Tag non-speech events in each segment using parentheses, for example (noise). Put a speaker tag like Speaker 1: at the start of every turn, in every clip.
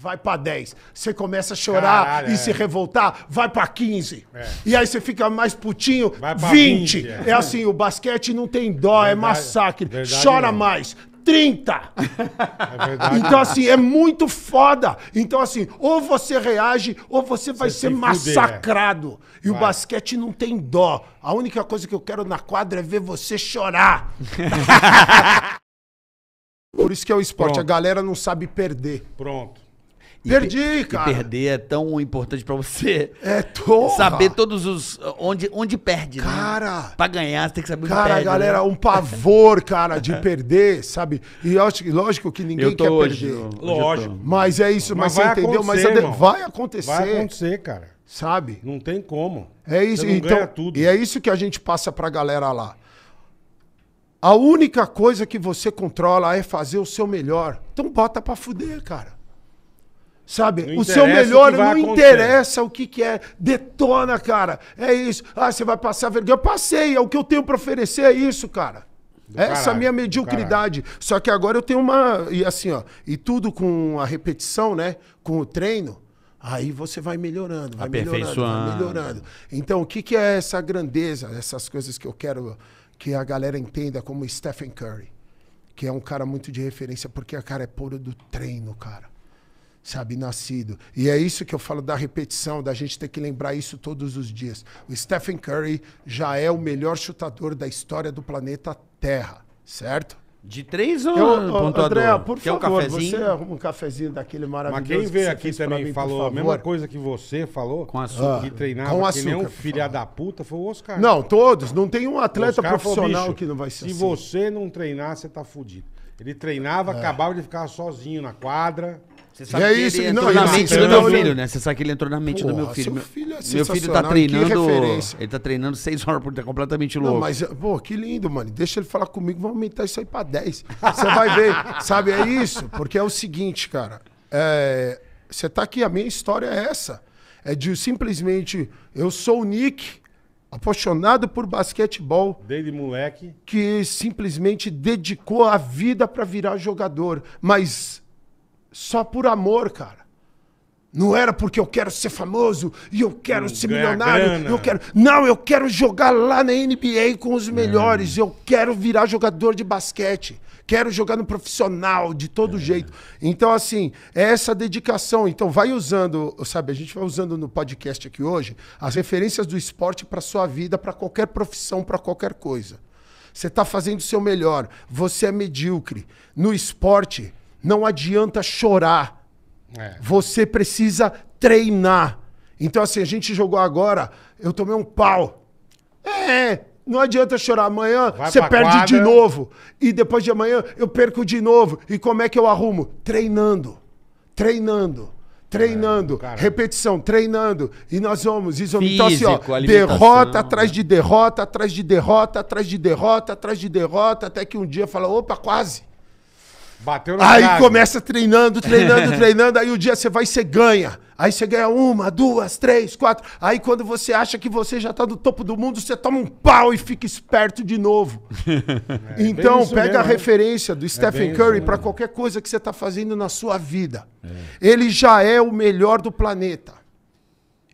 Speaker 1: vai para 10. Você começa a chorar Caralho, e é. se revoltar, vai para 15. É. E aí você fica mais putinho, vai 20. 20 é. é. assim, o basquete não tem dó, é verdade, é massacre. Chora mais. 30. É verdade, então, assim, é muito foda. Então, assim, ou você reage ou você vai você ser massacrado. Fuder, é. E vai. o basquete não tem dó. A única coisa que eu quero na quadra é ver você chorar. (laughs) Por isso que é o esporte. Pronto. A galera não sabe perder. Pronto. Perdi,
Speaker 2: e, cara. E perder é tão importante para você. É tô. Saber todos os. Onde, onde perde, né? cara, né? Pra ganhar, você tem que saber onde cara, perde. Cara, galera, né? um
Speaker 1: pavor, cara, de (laughs) perder, sabe? E eu acho, lógico que ninguém quer hoje, perder. Hoje lógico. Mas é isso, mas, mas você entendeu? Mas é irmão. vai acontecer. Vai acontecer, cara. Sabe? Não tem como. É isso, então. Tudo. E é isso que a gente passa pra galera lá. A única coisa que você controla é fazer o seu melhor. Então bota pra fuder, cara. Sabe? o seu melhor não interessa o que, que é. Detona, cara. É isso. Ah, você vai passar vergonha. Eu passei. É o que eu tenho para oferecer, é isso, cara.
Speaker 2: Do Essa é caralho, minha
Speaker 1: mediocridade. Só que agora eu tenho uma. E assim, ó. E tudo com a repetição, né? Com o treino. Aí você vai melhorando, vai melhorando, vai melhorando. Então, o que, que é essa grandeza, essas coisas que eu quero que a galera entenda como Stephen Curry, que é um cara muito de referência, porque a cara é puro do treino, cara sabe, nascido. E é isso que eu falo da repetição, da gente ter que lembrar isso todos os dias. O Stephen Curry já é o melhor chutador da história do planeta Terra, certo? De três ou eu, pontuador? André, por Quer favor, um você arruma um cafezinho daquele maravilhoso. Mas quem veio aqui também mim, falou a mesma
Speaker 2: coisa que você falou. Com açúcar. Ah, que treinava com açúcar, que nem um filha
Speaker 1: da puta, foi o Oscar. Não, todos. Não tem um atleta profissional falou, que não vai ser se assim. Se você não treinar, você tá fudido. Ele treinava, é. acabava, de ficar sozinho na quadra. Você sabe e é isso, ele entrou não, na mente do meu filho, né? Você sabe que ele entrou na mente Porra, do meu filho. Meu filho, é meu filho tá treinando.
Speaker 2: Ele tá treinando seis horas por dia, completamente louco. Não, mas,
Speaker 1: pô, que lindo, mano. Deixa ele falar comigo, vamos aumentar isso aí pra 10. Você vai ver. (laughs) Sabe, é isso? Porque é o seguinte, cara. É, você tá aqui, a minha história é essa. É de simplesmente eu sou o Nick apaixonado por basquetebol. Desde moleque. Que simplesmente dedicou a vida para virar jogador. Mas só por amor, cara. Não era porque eu quero ser famoso e eu quero não hum, ser milionário. Eu quero... Não, eu quero jogar lá na NBA com os melhores. É. Eu quero virar jogador de basquete. Quero jogar no profissional de todo é. jeito. Então, assim, é essa dedicação. Então, vai usando, sabe? A gente vai usando no podcast aqui hoje as referências do esporte para sua vida, para qualquer profissão, para qualquer coisa. Você está fazendo o seu melhor. Você é medíocre. No esporte, não adianta chorar é. Você precisa treinar. Então, assim, a gente jogou agora, eu tomei um pau. É, não adianta chorar. Amanhã Vai você perde quadra. de novo. E depois de amanhã eu perco de novo. E como é que eu arrumo? Treinando. Treinando. Treinando, é, repetição, treinando. E nós vamos, isso Físico, então, assim, ó, derrota atrás de derrota, atrás de derrota, atrás de derrota, atrás de derrota, até que um dia fala, opa, quase. Bateu na Aí começa treinando, treinando, treinando. Aí o dia você vai e você ganha. Aí você ganha uma, duas, três, quatro. Aí quando você acha que você já tá no topo do mundo, você toma um pau e fica esperto de novo. (laughs) É, então, pega mesmo, a né? referência do é Stephen Curry para qualquer coisa que você tá fazendo na sua vida. É. Ele já é o melhor do planeta.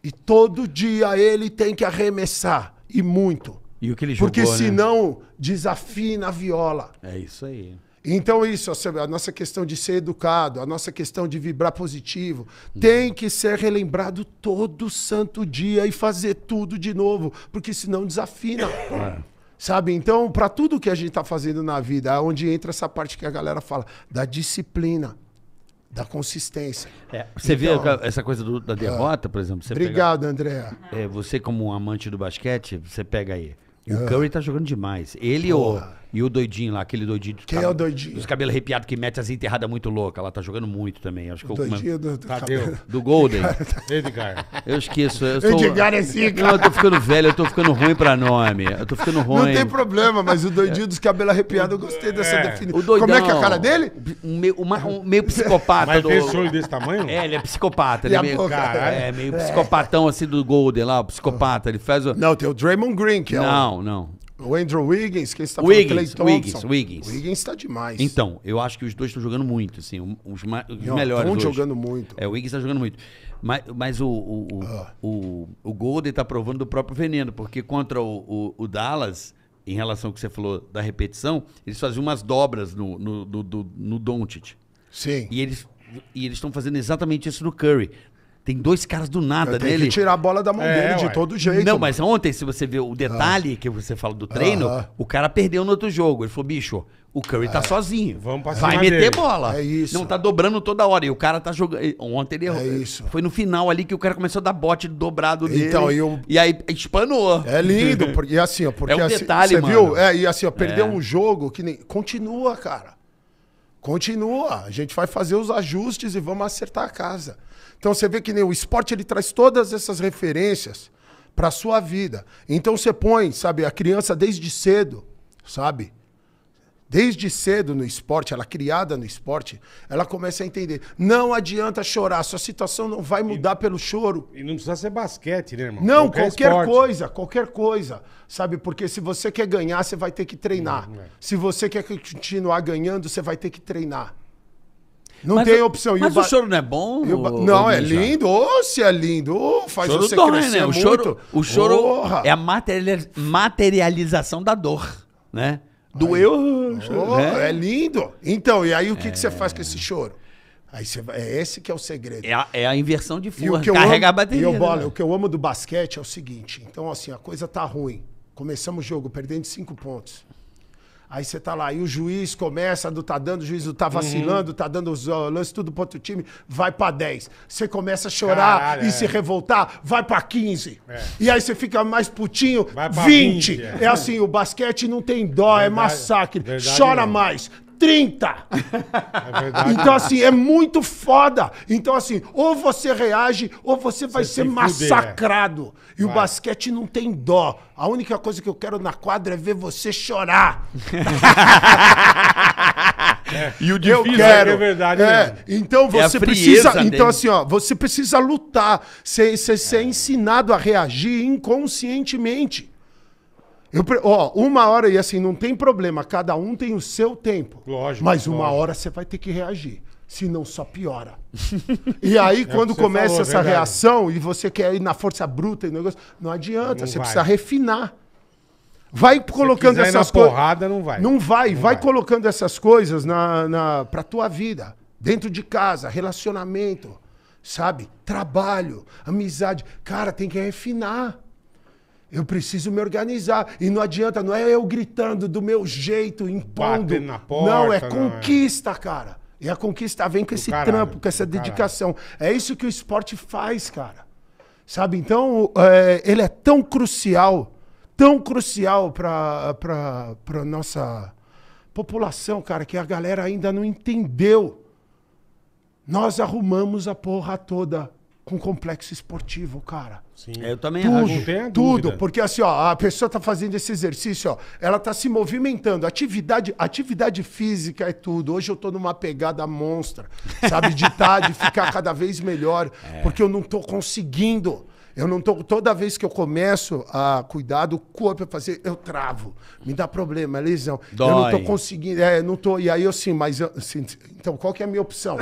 Speaker 1: E todo dia ele tem que arremessar. E muito. E o que ele jogou, Porque né? senão né? desafina a viola. É isso aí. Então, isso, a nossa questão de ser educado, a nossa questão de vibrar positivo, tem que ser relembrado todo santo dia e fazer tudo de novo, porque senão desafina. É. Sabe? Então, para tudo que a gente está fazendo na vida, é onde entra essa parte que a galera fala da disciplina, da consistência. É, você então, vê
Speaker 2: essa coisa do, da ah. derrota, é, por exemplo? obrigado, pega, André. É, você, como um amante do basquete, você pega aí. O ah. Curry está jogando demais. Ele, ou. E o doidinho lá, aquele doidinho. Quem é cab... é o doidinho? Os cabelos arrepiados que mete as enterradas muito louca. Ela tá jogando muito também. Acho que o doidinho é- do, do, Tadeu. Tá, do Golden. (laughs) Edgar. Eu esqueço. Eu sou... Edgar é Não, assim, eu tô ficando velho, eu tô ficando ruim pra nome. Eu tô ficando ruim. Não tem
Speaker 1: problema, mas o doidinho é. dos cabelos arrepiados, eu gostei dessa é. definição. Doidão, Como é que é a cara dele? Um meio, uma, um meio psicopata. Mas do... esse desse tamanho?
Speaker 2: É, ele é psicopata. Ele é meio, cara, é meio psicopatão assim do Golden lá, o psicopata. Ele faz
Speaker 1: o... Não, tem o Draymond
Speaker 2: Green, que é Não, não.
Speaker 1: O Andrew Wiggins, quem está Wiggins, falando? Clay Thompson. Wiggins, Wiggins. Wiggins está demais.
Speaker 2: Então, eu acho que os dois estão jogando muito, assim, os, melhores os Não, melhores Estão jogando muito. É, o Wiggins está jogando muito. Mas, mas o, o, o, ah. o, o Golden está provando do próprio veneno, porque contra o, o, o Dallas, em relação ao que você falou da repetição, eles faziam umas dobras no, no, no, no, no Doncic. Sim. E eles e eles estão fazendo exatamente isso no Curry. Tem dois caras do nada Tem que tirar a bola da mão É, dele de ué. todo jeito. Não, mas ontem, se você vê o detalhe ah. que você fala do treino, o cara perdeu no outro jogo. Ele falou, bicho, o Curry tá é. sozinho. Vamos passar Vai meter dele." bola. É isso. Não tá dobrando toda hora. E o cara tá jogando. Ontem ele errou. É isso. Foi no final ali que o cara começou a dar bote dobrado dele Então, e o- E aí
Speaker 1: espanou. É lindo, porque e assim, ó, porque É um assim, detalhe, você mano. viu? É, e assim, ó, perdeu é. um jogo que nem continua, cara. Continua. A gente vai fazer os ajustes e vamos acertar a casa. Então você vê que nem o esporte ele traz todas essas referências para sua vida. Então você põe, sabe, a criança desde cedo, sabe? Desde cedo no esporte, ela criada no esporte, ela começa a entender. Não adianta chorar, sua situação não vai mudar e, pelo choro. E não precisa ser basquete, né, irmão? Não, qualquer, qualquer coisa, qualquer coisa. Sabe? Porque se você quer ganhar, você vai ter que treinar. Não, não é. Se você quer continuar ganhando, você vai ter que treinar. Não mas tem opção. mas o, ba... o, choro não é bom? Não, é lindo. Ou se é lindo. faz choro você dói, crescer né? o Choro, o choro é a materialização da dor, né? Doeu. Oh, né? É lindo. Então, e aí o que, é... que você é. faz com esse choro? Aí você, é esse que é o segredo.
Speaker 2: É a, é a inversão de força. Carrega amo, a bateria. E eu, bola, né? O
Speaker 1: que eu amo do basquete é o seguinte. Então, assim, a coisa tá ruim. Começamos o jogo perdendo cinco pontos. Aí você tá lá, e o juiz começa, do tá dando, o juiz do tá uhum. vacilando, uhum. tá dando os uh, lances tudo pro outro time, vai pra 10. Você começa a chorar Caralho, e é. se revoltar, vai pra 15. É. E aí você fica mais putinho, vai pra 20. 20 é. é. assim, o basquete não tem dó, é verdade, é massacre. Chora mesmo. mais, 30. É verdade. Então, assim, é muito foda. Então, assim, ou você reage ou você vai você ser massacrado. Fuder. E vai. o basquete não tem dó. A única coisa que eu quero na quadra é ver você chorar. (laughs) É. E o difícil é eu é quero. é verdade. É. Então é você é precisa, dele. então assim, ó, você precisa lutar, Você ser, ser ensinado a reagir inconscientemente. Eu, ó, uma hora, e assim, não tem problema, cada um tem o seu tempo. Lógico, Mas uma lógico. hora você vai ter que reagir. Senão só piora. E (laughs) aí, é quando começa falou, essa é verdade. reação e você quer ir na força bruta e negócio, não adianta, Não você vai. precisa refinar. Vai colocando quiser essas coisas. porrada, não vai. Não vai, vai, vai. colocando essas coisas na, na, pra tua vida. Dentro de casa, relacionamento, sabe? Trabalho, amizade. Cara, tem que refinar. Eu preciso me organizar. E não adianta, não é eu gritando do meu jeito, impondo. Bater na porta, não, é, é. conquista, é... cara. E a conquista vem com esse caralho, trampo, com essa dedicação. Caralho. É isso que o esporte faz, cara. Sabe? Então, é, ele é tão crucial, tão crucial para a nossa população, cara, que a galera ainda não entendeu. Nós arrumamos a porra toda com complexo esportivo, cara. Sim. É, eu também tudo, acho. Tudo, porque assim, ó, a pessoa tá fazendo esse exercício, ó, ela tá se movimentando. Atividade, atividade física é tudo. Hoje eu tô numa pegada monstra, sabe, de tarde, tá, de ficar cada vez melhor, (laughs) é. porque eu não tô conseguindo. Eu não tô toda vez que eu começo a cuidar do corpo eu fazer, eu travo, me dá problema, é lesão. Dói. Eu não tô conseguindo, é, não tô. E aí eu sim, mas assim, então qual que é a minha opção?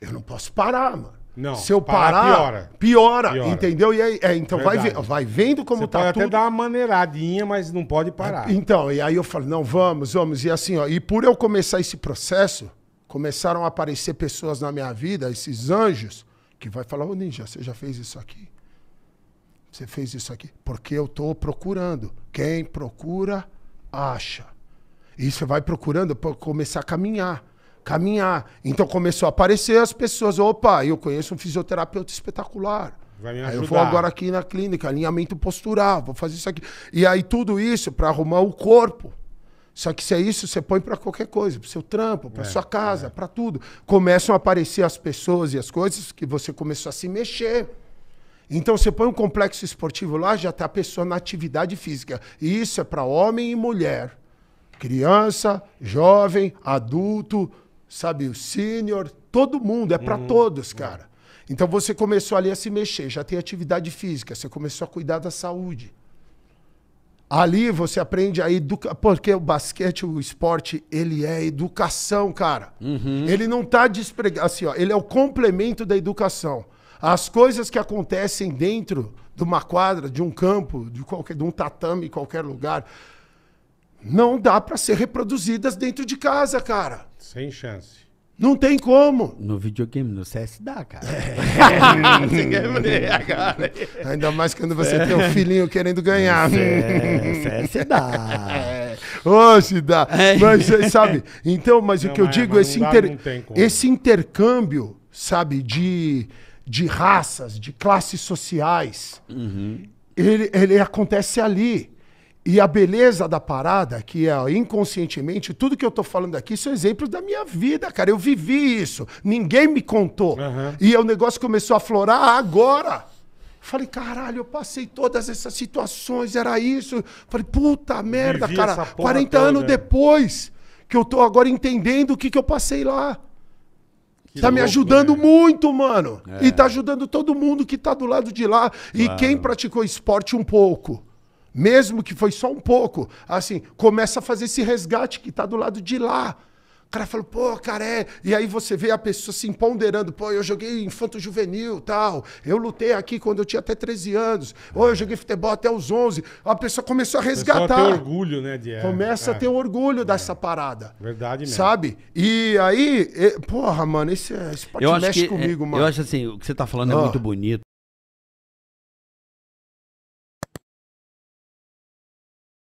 Speaker 1: Eu não posso parar, mano. Não, se eu parar, parar piora. Piora, piora. entendeu? E aí, é, então vai, vai vendo como Você tá pode tudo. até dar uma maneiradinha, mas não pode parar. É, então, e aí eu falo, não, vamos, vamos. E assim, ó, e por eu começar esse processo, começaram a aparecer pessoas na minha vida, esses anjos, que vai falar, ô ninja, você já fez isso aqui? Você fez isso aqui? Porque eu tô procurando. Quem procura, acha. E você vai procurando para começar a caminhar caminhar. Então começou a aparecer as pessoas. Opa, eu conheço um fisioterapeuta espetacular. Vai me ajudar. Aí eu vou agora aqui na clínica, alinhamento postural, vou fazer isso aqui. E aí tudo isso para arrumar o corpo. Só que se é isso, você põe para qualquer coisa, para seu trampo, para é, sua casa, é. para tudo. Começam a aparecer as pessoas e as coisas que você começou a se mexer. Então você põe um complexo esportivo lá, já tá a pessoa na atividade física. E isso é para homem e mulher. Criança, jovem, adulto, sabe, o sênior, todo mundo, é para uhum. todos, cara. Então você começou ali a se mexer, já tem atividade física, você começou a cuidar da saúde. Ali você aprende a educar, porque o basquete, o esporte, ele é educação, cara. Uhum. Ele não tá despregado, assim, ó, ele é o complemento da educação. As coisas que acontecem dentro de uma quadra, de um campo, de qualquer, de um tatame, qualquer lugar, não dá para ser reproduzidas dentro de casa, cara. Sem chance. Não tem como. No videogame, no CS dá, cara.
Speaker 2: É. (laughs) você quer mulher
Speaker 1: Ainda mais quando você é. tem um filhinho querendo ganhar. No CS dá. Hoje é. dá. É. Mas, eh, sabe? Então, mas não, o que eu é, digo, esse, dá, inter... esse intercâmbio, sabe, de, de raças, de classes sociais, uhum. ele, ele acontece ali. E a beleza da parada, que é inconscientemente, tudo que eu tô falando aqui são exemplos da minha vida, cara. Eu vivi isso. Ninguém me contou. Uhum. E o negócio começou a florar agora. Falei, caralho, eu passei todas essas situações, era isso. Falei, puta merda, vivi cara. 40 toda. anos depois que eu tô agora entendendo o que, que eu passei lá. Que tá louco, me ajudando né? muito, mano. É. E tá ajudando todo mundo que tá do lado de lá. Claro. E quem praticou esporte um pouco mesmo que foi só um pouco, assim, começa a fazer esse resgate que está do lado de lá. O cara fala, pô, cara, é. E aí você vê a pessoa se assim, ponderando, pô, eu joguei infanto juvenil tal. Eu lutei aqui quando eu tinha até 13 anos. Ou eu joguei futebol até os 11. A pessoa começou a resgatar. Começa a ter orgulho, né, de... É, começa é. a ter orgulho é. dessa parada. Verdade mesmo. Sabe? E aí, e... porra, mano, esse, é, esse pode mexe que, comigo, é, mano. Eu acho assim, o que você tá falando oh. é ah. muito bonito.